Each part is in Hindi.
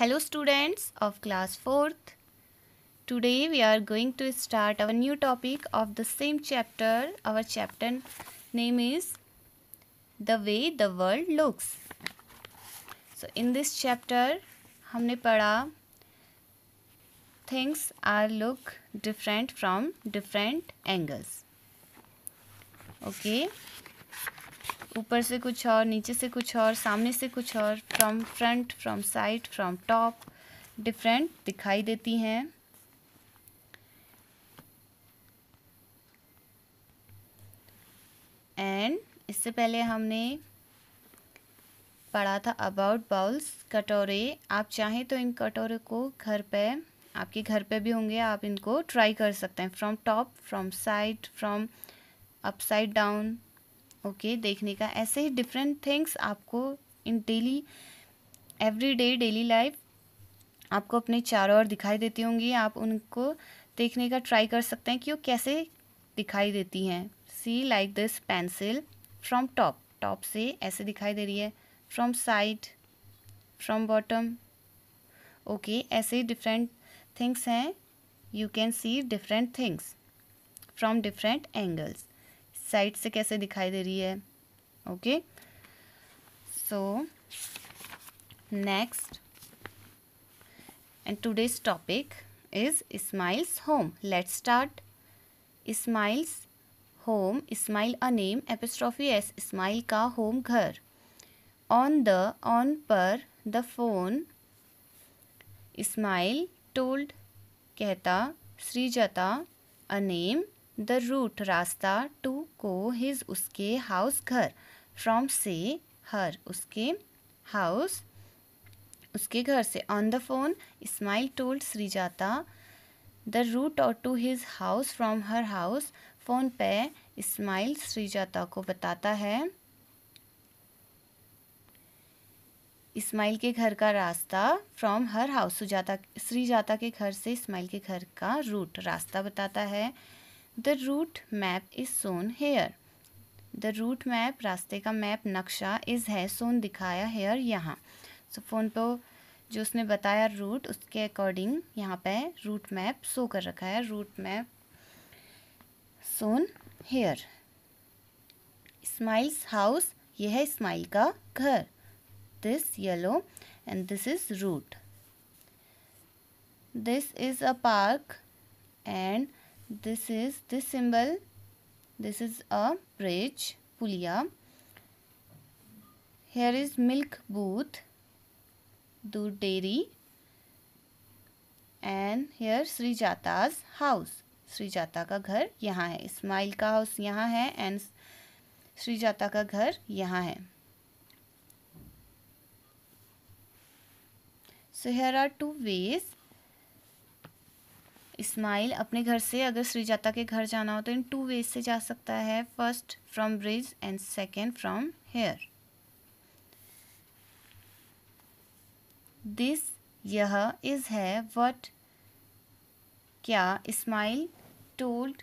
Hello students of class 4th. Today we are going to start our new topic of the same chapter. Our chapter name is The Way the World Looks. So in this chapter हमने पढ़ा things are look different from different angles. Okay. ऊपर से कुछ और नीचे से कुछ और सामने से कुछ और from front from side from top different दिखाई देती हैं एंड इससे पहले हमने पढ़ा था अबाउट बाउल्स कटोरे आप चाहें तो इन कटोरे को घर पे आपके घर पे भी होंगे आप इनको ट्राई कर सकते हैं from top from side from upside down okay okay, देखने का ऐसे ही डिफरेंट थिंग्स आपको in daily every day daily life आपको अपने चारों ओर दिखाई देती होंगी आप उनको देखने का ट्राई कर सकते हैं कि वो कैसे दिखाई देती हैं see like this pencil from top top से ऐसे दिखाई दे रही है from side from bottom okay ऐसे डिफरेंट थिंग्स हैं you can see different things from different angles side से कैसे दिखाई दे रही है okay so next and today's topic is Ismail's home let's start Ismail's home Ismail a name apostrophe S Ismail का होम घर ऑन द ऑन पर द फोन इस्माइल टोल्ड कहता Srijata a name the route रास्ता टू को हिज उसके हाउस घर फ्रॉम से हर उसके हाउस उसके घर से on the phone Ismail told Srijata the route और to his house from her house phone पे इस्माइल श्रीजाता को बताता है इस्माइल के घर का रास्ता from her house Sujata Srijata के घर से इस्माइल के घर का रूट रास्ता बताता है the route map is shown here the route map रास्ते का मैप नक्शा इज़ है सोन दिखाया हेयर यहाँ सो फ़ोन पर जो उसने बताया रूट उसके अकॉर्डिंग यहाँ पे रूट मैप शो कर रखा है route map shown here Ismail's house ये है स्माइल का घर this yellow and this is route this is a park and this is this symbol this is a bridge pulia here is milk booth दूध dairy and here Srijata's house Srijata का घर यहाँ है इस्माइल का हाउस यहाँ है एंड श्रीजाता का घर यहाँ है so here are two ways Ismail अपने घर से अगर श्रीजाता के घर जाना हो तो इन टू वेज से जा सकता है first from bridge and second from here this यह इज़ है वट क्या इस्माइल टोल्ड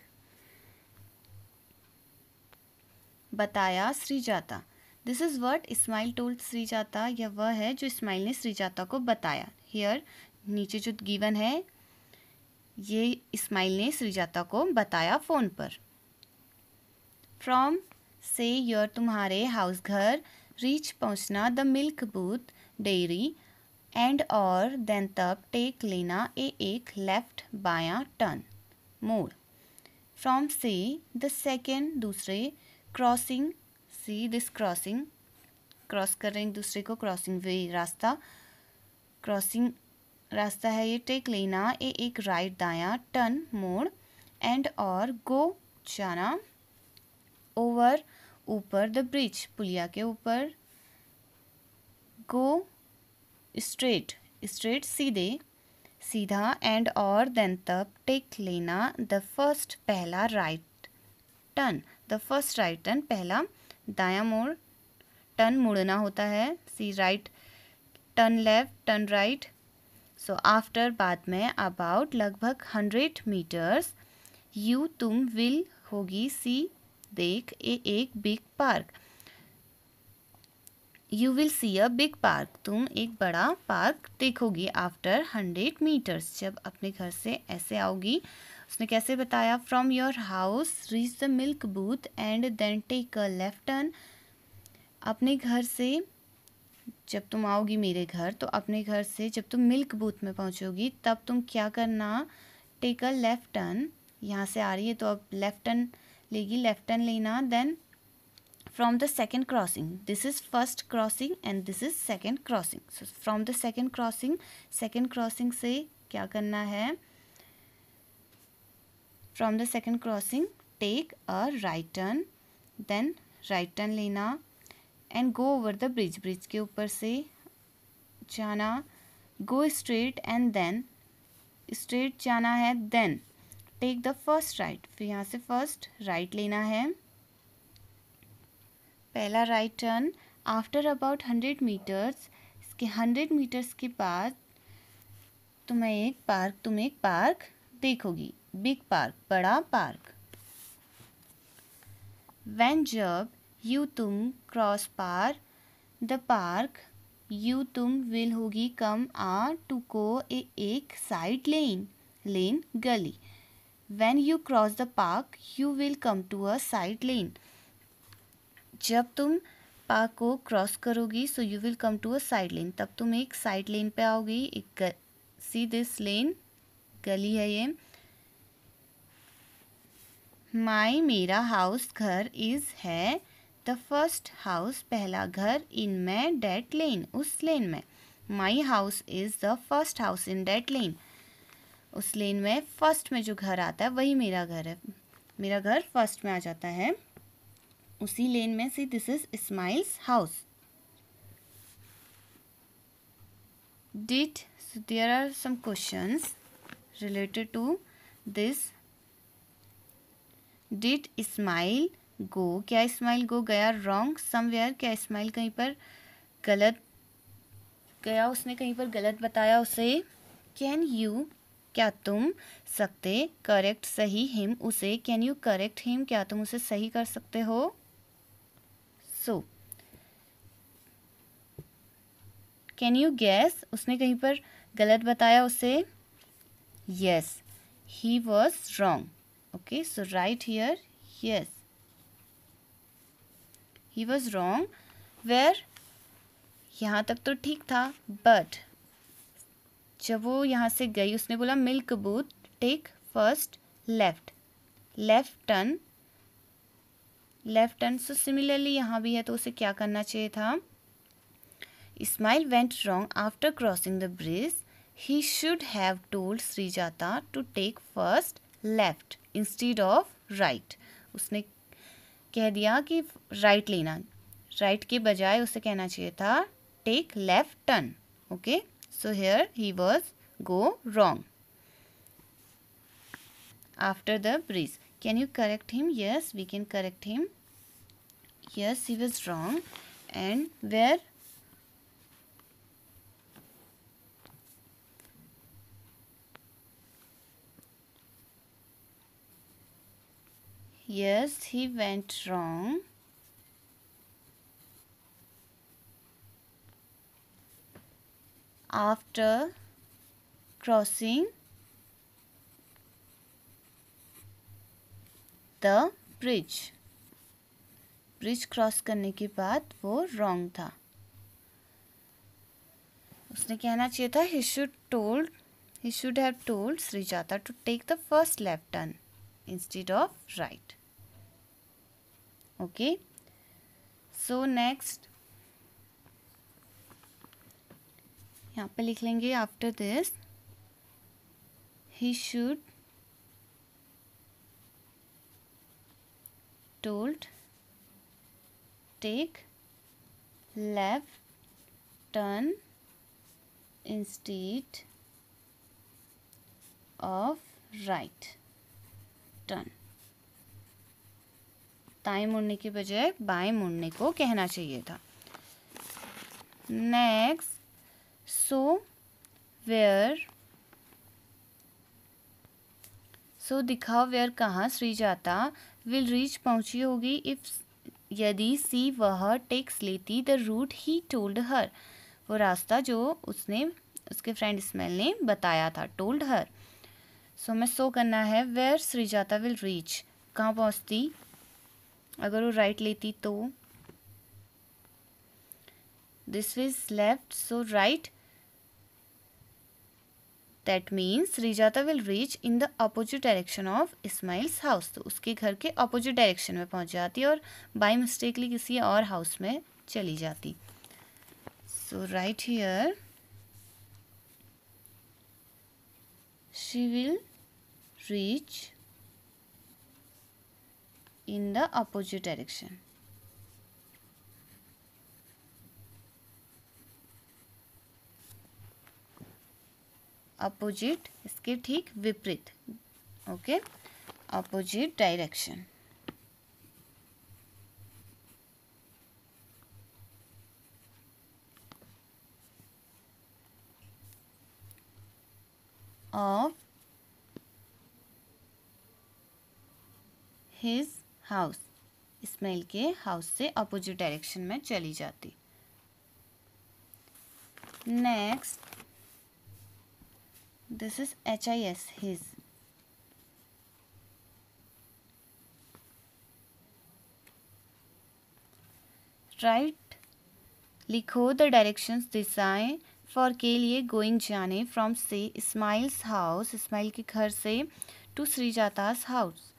बताया Srijata this is what Ismail told Srijata यह वह है जो इस्माइल ने श्रीजाता को बताया हेयर नीचे जो गिवन है ये इस्माइल ने श्रीजाता को बताया फ़ोन पर फ्रॉम से योर तुम्हारे हाउस घर रीच पहुंचना the milk booth dairy and और देन तब टेक लेना ए एक लेफ्ट बायां टर्न मोड़ फ्रॉम से द सेकेंड दूसरे crossing see this crossing cross कर रहे हैं दूसरे को क्रॉसिंग वे रास्ता क्रॉसिंग रास्ता है ये टेक लेना ए एक राइट दाया टर्न मोड़ एंड और गो जाना ओवर ऊपर द ब्रिज पुलिया के ऊपर गो स्ट्रेट स्ट्रेट सीधे सीधा एंड और देन तब टेक लेना द फर्स्ट पहला right turn the first right turn पहला दाया मोड़ टर्न मुड़ना होता है see right turn left turn right so after बाद में अबाउट लगभग हंड्रेड मीटर्स यू तुम विल होगी सी देख ए एक big park you will see a big park तुम एक बड़ा पार्क देखोगी आफ्टर हंड्रेड मीटर्स जब अपने घर से ऐसे आओगी उसने कैसे बताया from your house reach the milk booth and then take a left turn अपने घर से जब तुम आओगी मेरे घर तो अपने घर से जब तुम मिल्क बूथ में पहुंचोगी तब तुम क्या करना टेक अ लेफ्ट टर्न यहाँ से आ रही है तो अब लेफ्ट टर्न लेगी लेफ्ट टर्न लेना then from the second crossing this is first crossing and this is second crossing so from the second crossing second crossing से क्या करना है from the second crossing take a right turn then right turn लेना and go over the bridge bridge के ऊपर से जाना go straight and then straight जाना है then take the first right फिर यहाँ से फर्स्ट राइट लेना है पहला right turn after about hundred metres इसके हंड्रेड मीटर्स के बाद तुम्हें एक पार्क तुम एक पार्क देखोगी बिग पार्क बड़ा पार्क वैन जब यू तुम क्रॉस पार द पार्क यू तुम विल होगी कम आ टू को ए एक साइड लेन लेन गली when you cross the park you will come to a side lane जब तुम पार्क को क्रॉस करोगी so you will come to a side lane तब तुम एक साइड लेन पे आओगी एक सी दिस लेन गली है ये माई मेरा हाउस घर इज़ है द फर्स्ट हाउस पहला घर इन मै डेट लेन उस लेन में my house is the first house in that lane उस लेन में फर्स्ट में जो घर आता है वही मेरा घर है मेरा घर फर्स्ट में आ जाता है उसी लेन में से this is Ismail's house did there are some some related to this did Ismail go क्या इस्माइल गो गया रॉन्ग समवेयर क्या इस्माइल कहीं पर गलत गया उसने कहीं पर गलत बताया उसे कैन यू क्या तुम सकते करेक्ट सही हिम उसे कैन यू करेक्ट हिम क्या तुम उसे सही कर सकते हो सो कैन यू गैस उसने कहीं पर गलत बताया उसे yes he was wrong okay so right here yes he was wrong where यहाँ तक तो ठीक था बट जब वो यहाँ से गई उसने बोला milk booth take first left left turn left turn so similarly यहाँ भी है तो उसे क्या करना चाहिए था Ismail went wrong after crossing the bridge he should have told Srijata to take first left instead of right उसने कह दिया कि राइट लेना राइट के बजाय उसे कहना चाहिए था take left turn okay so here he was go wrong after the bridge can you correct him yes we can correct him yes he was wrong and where Yes, he went wrong. After crossing the bridge bridge cross करने के बाद वो रॉन्ग था उसने कहना चाहिए था he should told he should have told Srijata to take the first left turn instead of right okay so next यहाँ पे लिख लेंगे after this he should told take left turn instead of right turn दाएं मुड़ने के बजाय बाएं मुड़ने को कहना चाहिए था नेक्स्ट सो वेयर सो दिखाओ वेयर कहाँ श्री जाता विल रीच पहुंची होगी इफ़ यदि सी वह टेक्स लेती the route he told her वो रास्ता जो उसने उसके फ्रेंड स्मेल ने बताया था टोल्ड हर सो so, मैं सो करना है वेयर श्रीजाता विल रीच कहाँ पहुँचती अगर वो राइट लेती तो this is left so right that means Srijata will reach in the opposite direction of Ismail's house तो उसके घर के अपोजिट डायरेक्शन में पहुंच जाती और बाई मिस्टेकली किसी और हाउस में चली जाती so right here she will reach in the opposite direction opposite इसके ठीक विपरीत okay opposite direction of his house Ismail के हाउस से अपोजिट डायरेक्शन में चली जाती next this is H I S his write लिखो द डायरेक्शन दिशाएं फॉर के लिए गोइंग जाने फ्रॉम से इस्माइल्स हाउस स्माइल के घर से टू श्रीजातास हाउस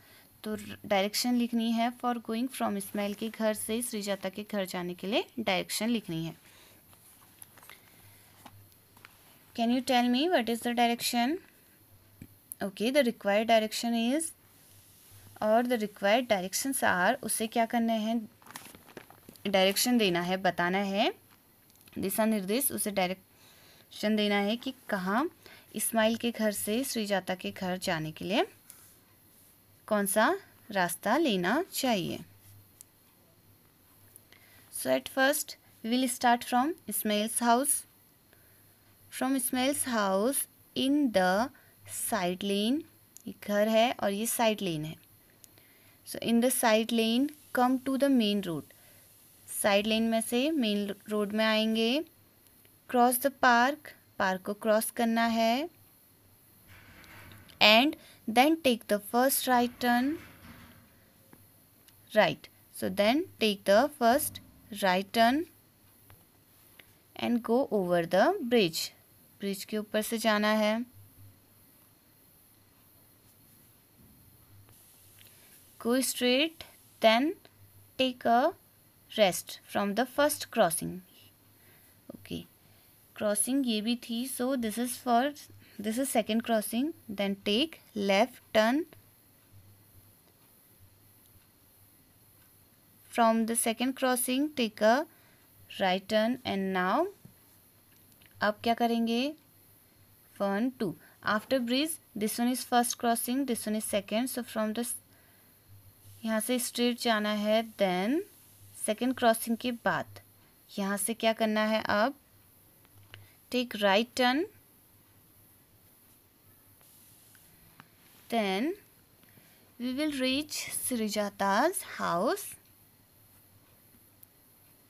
तो डायरेक्शन लिखनी है फॉर गोइंग फ्रॉम इस्माइल के घर से श्रीजाता के घर जाने के लिए डायरेक्शन लिखनी है can you tell me what is the direction okay the required direction is और द रिक्वायर्ड डायरेक्शन आर उसे क्या करना है डायरेक्शन देना है बताना है दिशा निर्देश उसे डायरेक्शन देना है कि कहाँ इस्माइल के घर से श्रीजाता के घर जाने के लिए कौन सा रास्ता लेना चाहिए so at first will start from from house from from house in the side lane ये घर है और ये साइड लेन है so in the side lane come to the main road side lane में से मेन रोड में आएंगे क्रॉस द पार्क पार्क को क्रॉस करना है and then take the first right turn right so then take the first right turn and go over the bridge bridge ke upar se jana hai go straight then take a rest from the first crossing okay crossing ye bhi thi so this is for this is second crossing then take left turn from the second crossing take a right turn and now अब क्या करेंगे one two after bridge this one is first crossing this one is second so from the यहाँ से स्ट्रेट जाना है देन सेकेंड क्रॉसिंग के बाद यहाँ से क्या करना है अब take right turn Then we will reach Srijata's house.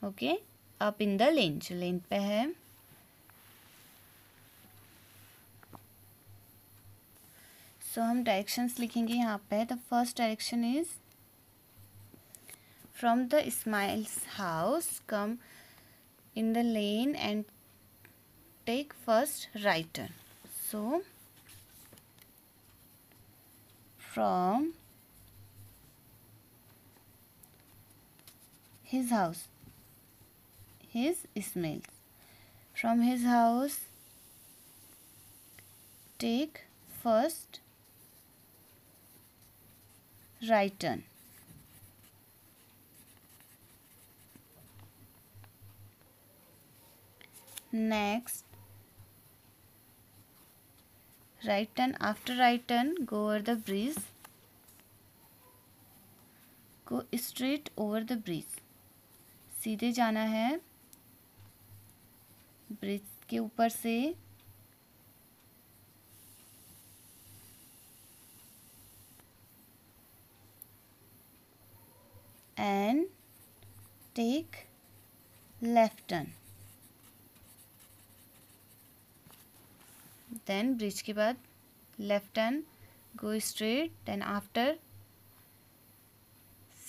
Okay, up in the lane. Lane पे है. सो so, हम डायरेक्शंस लिखेंगे यहाँ पे the first direction is from the Ismail's house come in the lane and take first right turn so from his house his smells from his house take first right turn next right turn after right turn go over the bridge go straight over the bridge सीधे जाना है ब्रिज के ऊपर से and take left turn then bridge के बाद left turn go straight then after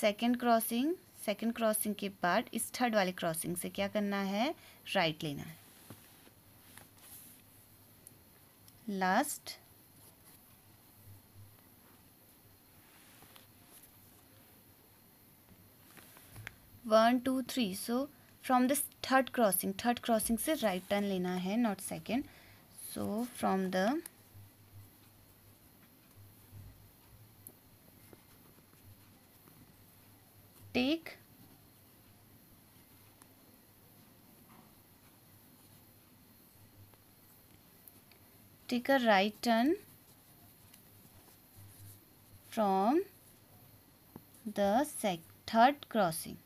second crossing second crossing के बाद इस थर्ड वाले क्रॉसिंग से क्या करना है राइट right लेना है last one two three so from this third crossing third crossing से राइट right टर्न लेना है not second so from the take take a right turn from the sec third crossing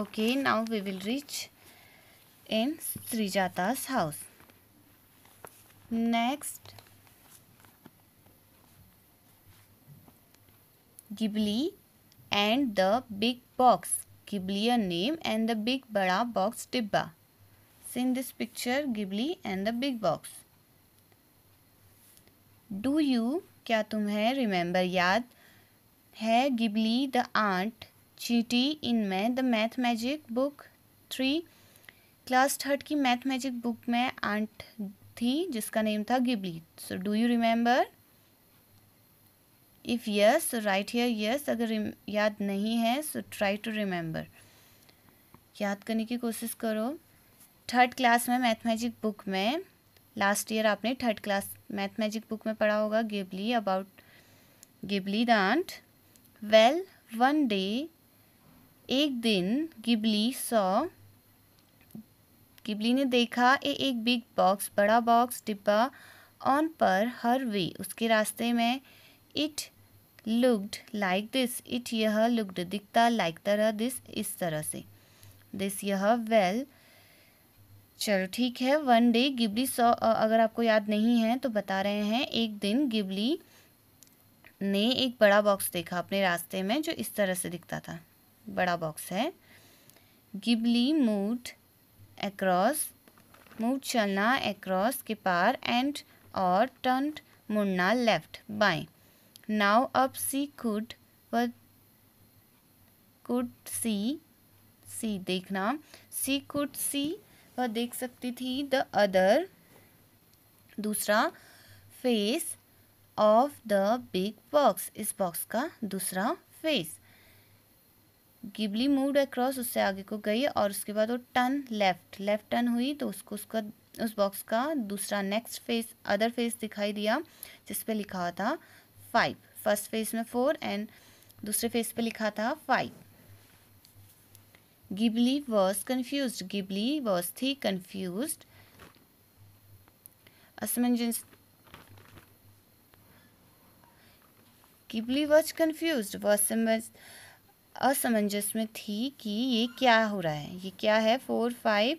okay now we will reach in srijata's house next ghibli and the big box ghibli a name and the big bada box dibba see in this picture ghibli and the big box do you क्या तुम्हें रिमेंबर याद है गिबली द आंट इन इनमें the math magic book three class third की मैथ मैजिक बुक में आंट थी जिसका नेम था Gibli so do you remember if yes so write here yes अगर याद नहीं है सो ट्राई टू रिमेंबर याद करने की कोशिश करो थर्ड क्लास में मैथ मैजिक बुक में लास्ट ईयर आपने third class math magic book में पढ़ा होगा Gibli about Gibli the ant well one day एक दिन गिबली सौ गिबली ने देखा ए एक बिग बॉक्स बड़ा बॉक्स डिब्बा ऑन पर हर वे उसके रास्ते में it looked like this it यह लुकड दिखता लाइक तरह दिस इस तरह से दिस यह वेल well, चलो ठीक है वन डे गिबली सौ अगर आपको याद नहीं है तो बता रहे हैं एक दिन गिबली ने एक बड़ा बॉक्स देखा अपने रास्ते में जो इस तरह से दिखता था बड़ा बॉक्स है गिबली मूड एक्रॉस मूड चलना एक्रॉस के पार एंड और टर्न मुड़ना लेफ्ट बाएं नाउ अब सी कुड कुड सी सी देखना सी कुड सी वह देख सकती थी द अदर दूसरा face of the big box इस बॉक्स का दूसरा फेस गिबली मूव अक्रॉस उससे आगे को गई और उसके बाद वो टर्न लेफ्ट लेफ्ट टर्न हुई तो उसको उसका उस बॉक्स का दूसरा नेक्स्ट फेस अदर फेस दिखाई दिया जिस पे लिखा हुआ था फाइव फर्स्ट फेस में फोर एंड दूसरे फेस पे लिखा था five Gibli was confuse Gibli was थी कन्फ्यूज असमंजस गिबली वॉज कन्फ्यूज वॉज समझ असमंजस में थी कि ये क्या हो रहा है ये क्या है फोर फाइव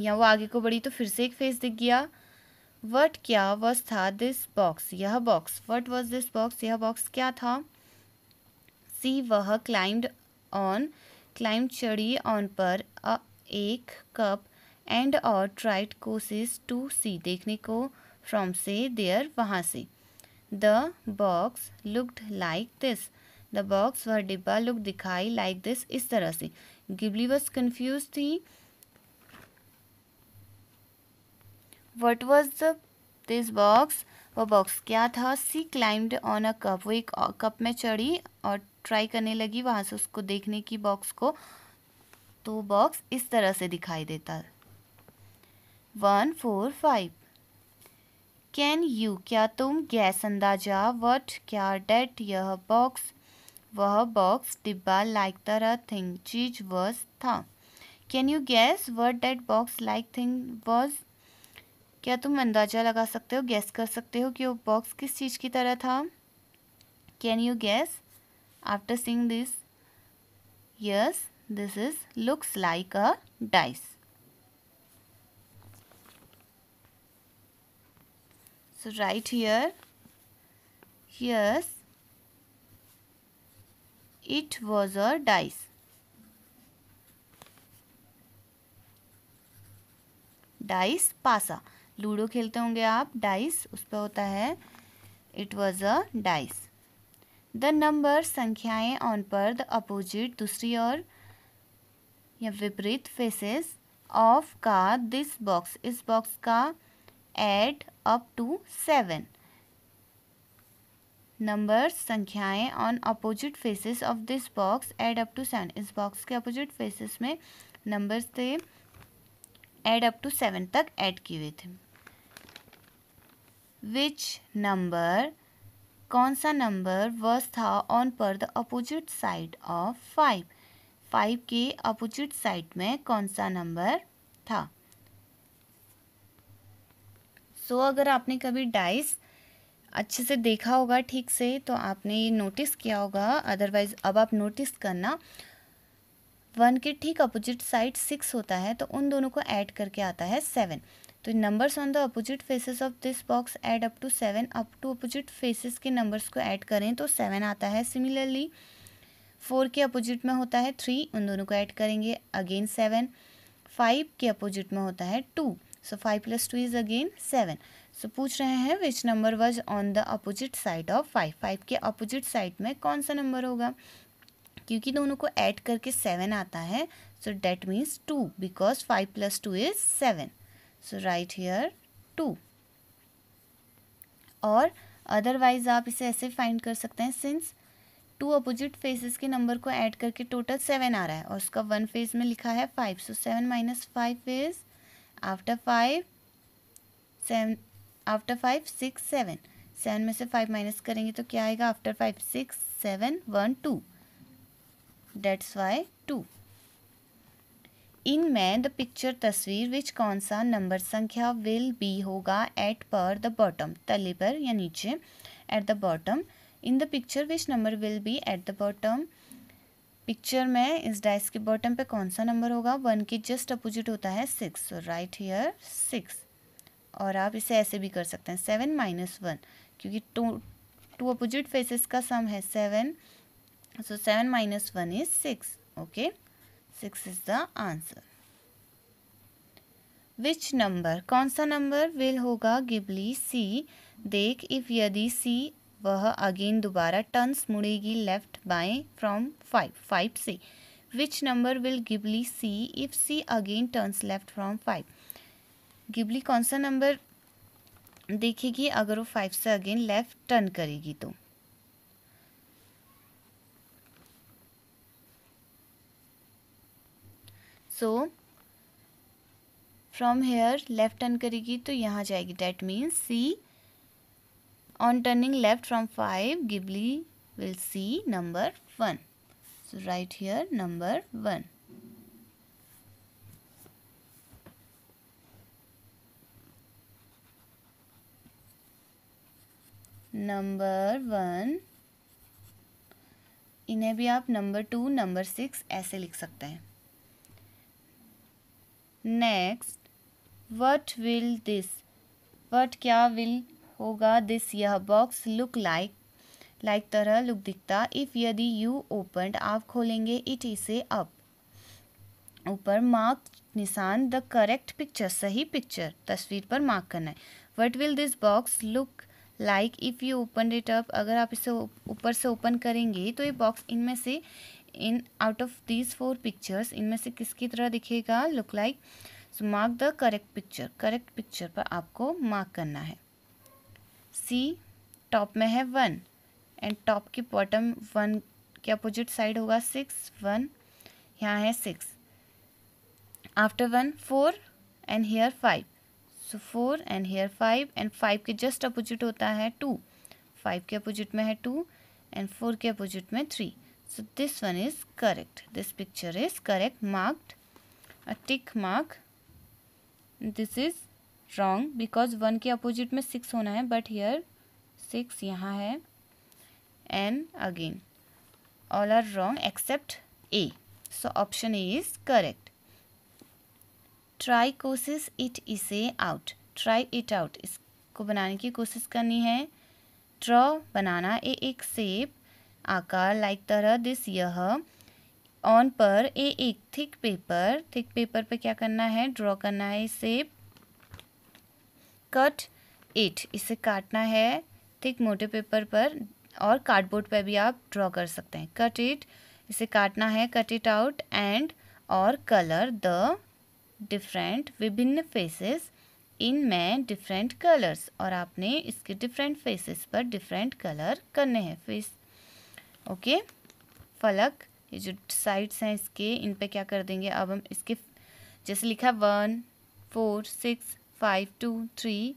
या वो आगे को बढ़ी तो फिर से एक फेस दिख गया वट क्या वॉज था दिस बॉक्स यह बॉक्स वट वॉज दिस बॉक्स यह बॉक्स क्या था सी वह क्लाइंड ऑन क्लाइंब चढ़ी ऑन पर अ एक कप एंड और ट्राइड कोसेस टू सी देखने को फ्रॉम से देयर वहाँ से the box looked like this the box वह डिब्बा लुक दिखाई लाइक दिस इस तरह से गिबली वॉज कन्फ्यूज थी what was the this box वो बॉक्स क्या था सी क्लाइम्ड ऑन अ कप वो एक कप में चढ़ी और ट्राई करने लगी वहाँ से उसको देखने की बॉक्स को तो बॉक्स इस तरह से दिखाई देता one four five can you क्या तुम गैस अंदाजा वट क्या डेट यह बॉक्स वह बॉक्स डिब्बा लाइक तरह थिंग चीज वॉज था can you guess what that box like thing was क्या तुम अंदाज़ा लगा सकते हो गैस कर सकते हो कि वो बॉक्स किस चीज़ की तरह था can you guess after seeing this yes this is looks like a dice so right here yes It was a dice. Dice पासा लूडो खेलते होंगे आप डाइस उस पर होता है it was a dice the number संख्याएं ऑन पर द अपोजिट दूसरी ओर या विपरीत फेसेस ऑफ का दिस बॉक्स इस बॉक्स का add up to seven numbers संख्याएं on opposite faces of this box add up to seven इस बॉक्स के अपोजिट फेसेस में नंबर्स थे एड अप टू सेवन तक ऐड किए हुए थे विच नंबर कौन सा नंबर वर्स था ऑन पर the opposite side of five five के अपोजिट साइड में कौन सा नंबर था सो so, अगर आपने कभी डाइस अच्छे से देखा होगा ठीक से तो आपने ये नोटिस किया होगा अदरवाइज़ अब आप नोटिस करना वन के ठीक अपोजिट साइड सिक्स होता है तो उन दोनों को ऐड करके आता है सेवन तो numbers on the opposite faces of this box add up to seven up to opposite faces के नंबर्स को ऐड करें तो सेवन आता है सिमिलरली फोर के अपोजिट में होता है थ्री उन दोनों को ऐड करेंगे अगेन सेवन फाइव के अपोजिट में होता है two so five plus two is again seven so so, पूछ रहे हैं which number was on the opposite side of five five के अपोजिट साइड में कौन सा नंबर होगा क्योंकि दोनों को ऐड करके सेवन आता है so that means two because five plus two is seven so write here two और अदरवाइज आप इसे ऐसे फाइंड कर सकते हैं सिंस टू अपोजिट फेसेस के नंबर को ऐड करके टोटल सेवन आ रहा है और उसका वन फेज में लिखा है five so seven minus five is after five seven after five six seven seven में से फाइव माइनस करेंगे तो क्या आएगा after five six seven one two that's why two in man the picture तस्वीर विच कौन सा नंबर संख्या विल बी होगा एट पर द बॉटम तले पर या नीचे at the bottom in the picture which number will be at the bottom picture में इस डाइस के बॉटम पे कौन सा नंबर होगा वन के जस्ट अपोजिट होता है सिक्स राइट हियर सिक्स और आप इसे ऐसे भी कर सकते हैं सेवन माइनस वन क्योंकि टू टू अपोजिट फेसेस का सम है seven so seven minus one is six okay six is the answer which number कौन सा नंबर विल होगा गिबली सी देख इफ यदि सी वह अगेन दोबारा टर्न्स मुड़ेगी लेफ्ट बाएं फ्रॉम फाइव फाइव से which number will Gibli see if she again turns left from five Gibli कौन सा नंबर देखेगी अगर वो फाइव से अगेन लेफ्ट टर्न करेगी तो so from here left turn करेगी तो यहाँ जाएगी that means she on turning left from five Gibli will see number one so write here number one number one इन्हें भी आप नंबर टू नंबर सिक्स ऐसे लिख सकते हैं next what will this what क्या विल होगा दिस यह बॉक्स लुक लाइक लाइक तरह लुक दिखता इफ़ यदि यू ओपन आप खोलेंगे इट इसे अप ऊपर मार्क निशान द करेक्ट पिक्चर सही पिक्चर तस्वीर पर मार्क करना है what will this box look like if you open it up अगर आप इसे ऊपर से ओपन करेंगे तो ये बॉक्स इनमें से in out of these four pictures इनमें से किसकी तरह दिखेगा look like so mark the correct picture correct picture पर आपको मार्क करना है सी टॉप में है वन एंड टॉप की बॉटम वन के अपोजिट साइड होगा सिक्स वन यहाँ है six after one four and here five so four and here five and five के जस्ट अपोजिट होता है टू फाइव के अपोजिट में है टू एंड फोर के अपोजिट में three so this one is correct this picture is correct marked a tick mark this is wrong because one के अपोजिट में सिक्स होना है बट हेयर सिक्स यहाँ है and again all are wrong except A so option A is correct try कोशिश इट इसे आउट ट्राई इट आउट इसको बनाने की कोशिश करनी है ड्रॉ बनाना ए एक सेप आकार लाइक तरह दिस यह ऑन पर ए एक थिक पेपर थिक पेपर पे क्या करना है ड्रॉ करना है सेप कट इट इसे काटना है थिक मोटे पेपर पर और कार्डबोर्ड पर भी आप ड्रॉ कर सकते हैं कट इट इसे काटना है कट इट आउट एंड और कलर द डिफरेंट विभिन्न फेसेस इन में डिफरेंट कलर्स और आपने इसके डिफरेंट फेसेस पर डिफरेंट कलर करने हैं फेस ओके फलक ये जो साइड्स हैं इसके इन पे क्या कर देंगे अब हम इसके जैसे लिखा one four six five two three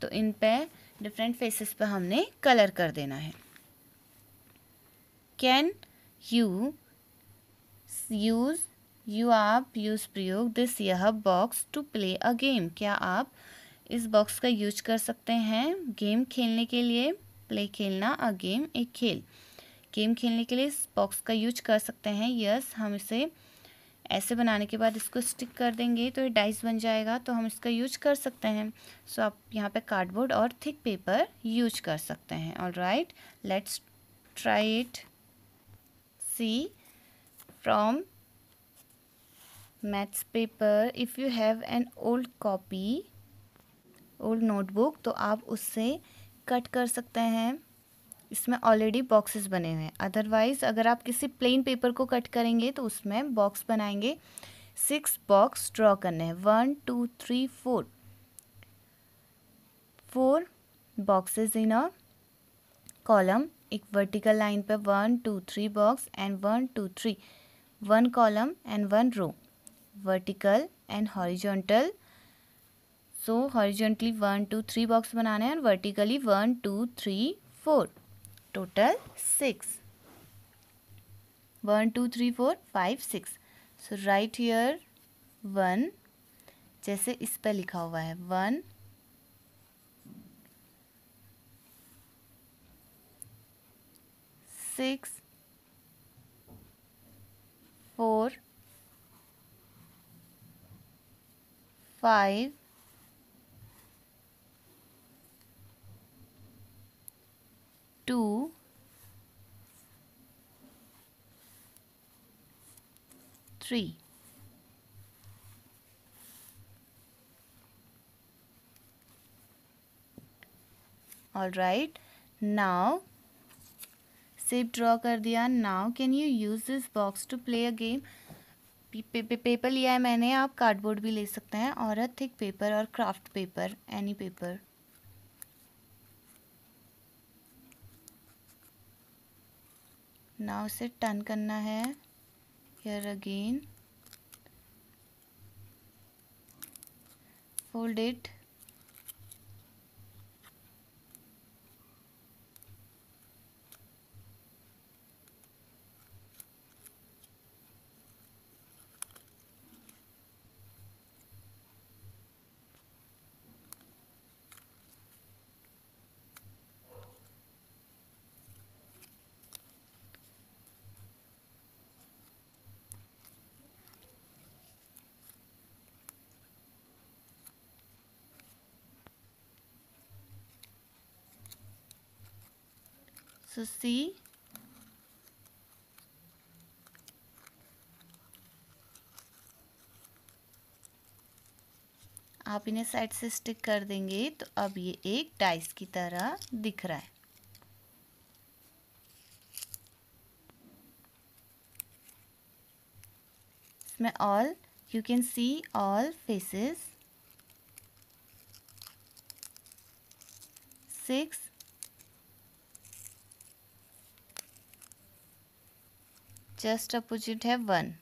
तो इन पे डिफरेंट फेसेस पर हमने कलर कर देना है कैन यू यूज़ यू आप यूज़ प्रयोग दिस यह box to play a game क्या आप इस बॉक्स का यूज कर सकते हैं गेम खेलने के लिए प्ले खेलना अ गेम एक खेल गेम खेलने के लिए इस बॉक्स का यूज कर सकते हैं यस हम इसे ऐसे बनाने के बाद इसको स्टिक कर देंगे तो ये डाइस बन जाएगा तो हम इसका यूज कर सकते हैं सो so, आप यहाँ पे कार्डबोर्ड और थिक पेपर यूज कर सकते हैं all right let's try it see from maths paper if you have an old copy old notebook तो आप उससे कट कर सकते हैं इसमें ऑलरेडी बॉक्सेस बने हुए हैं अदरवाइज़ अगर आप किसी प्लेन पेपर को कट करेंगे तो उसमें बॉक्स बनाएंगे सिक्स बॉक्स ड्रॉ करने हैं one two three four four boxes in a column एक वर्टिकल लाइन पर one two three box and one two three one column and one row vertical and horizontal so horizontally one two three box बनाने हैं और vertically one two three four total six one two three four five six so right here one जैसे इस पर लिखा हुआ है one six four 5 2 3 all right now shape draw kar diya now can you use this box to play a game पे, पे, पेपर लिया है मैंने आप कार्डबोर्ड भी ले सकते हैं और थिक पेपर और craft paper any paper now से टर्न करना है here again fold it So C आप इन्हें साइड से स्टिक कर देंगे तो अब ये एक डाइस की तरह दिख रहा है इसमें all you can see all faces six just opposite है वन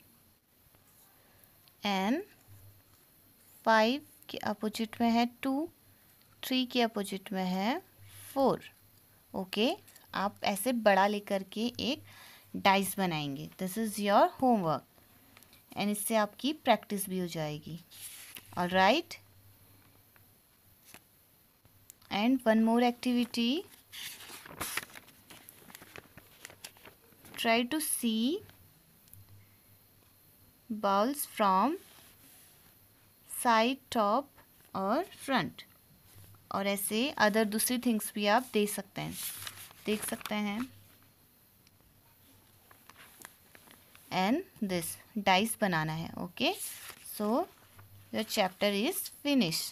एंड फाइव के अपोजिट में है टू थ्री के अपोजिट में है फोर ओके okay? आप ऐसे बड़ा लेकर के एक डाइस बनाएंगे this is your homework and इससे आपकी प्रैक्टिस भी हो जाएगी और right and one more activity try to see bowls from side top और फ्रंट और ऐसे अदर दूसरी थिंग्स भी आप दे सकते हैं देख सकते हैं एंड दिस डाइस बनाना है okay so your chapter is finish